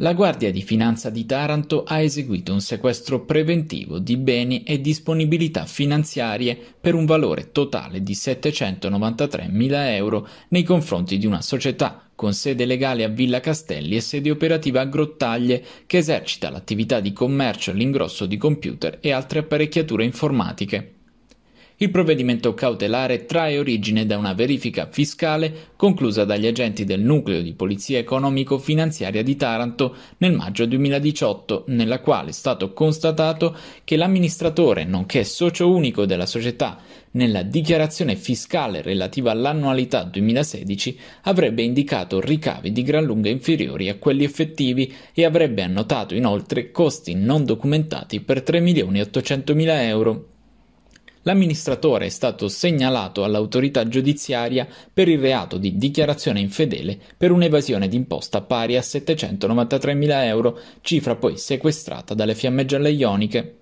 La Guardia di Finanza di Taranto ha eseguito un sequestro preventivo di beni e disponibilità finanziarie per un valore totale di 793.000 euro nei confronti di una società con sede legale a Villa Castelli e sede operativa a Grottaglie che esercita l'attività di commercio all'ingrosso di computer e altre apparecchiature informatiche. Il provvedimento cautelare trae origine da una verifica fiscale conclusa dagli agenti del Nucleo di Polizia Economico-Finanziaria di Taranto nel maggio 2018, nella quale è stato constatato che l'amministratore, nonché socio unico della società, nella dichiarazione fiscale relativa all'annualità 2016 avrebbe indicato ricavi di gran lunga inferiori a quelli effettivi e avrebbe annotato inoltre costi non documentati per 3.800.000 euro l'amministratore è stato segnalato all'autorità giudiziaria per il reato di dichiarazione infedele per un'evasione d'imposta pari a 793.000 euro, cifra poi sequestrata dalle fiamme gialle ioniche.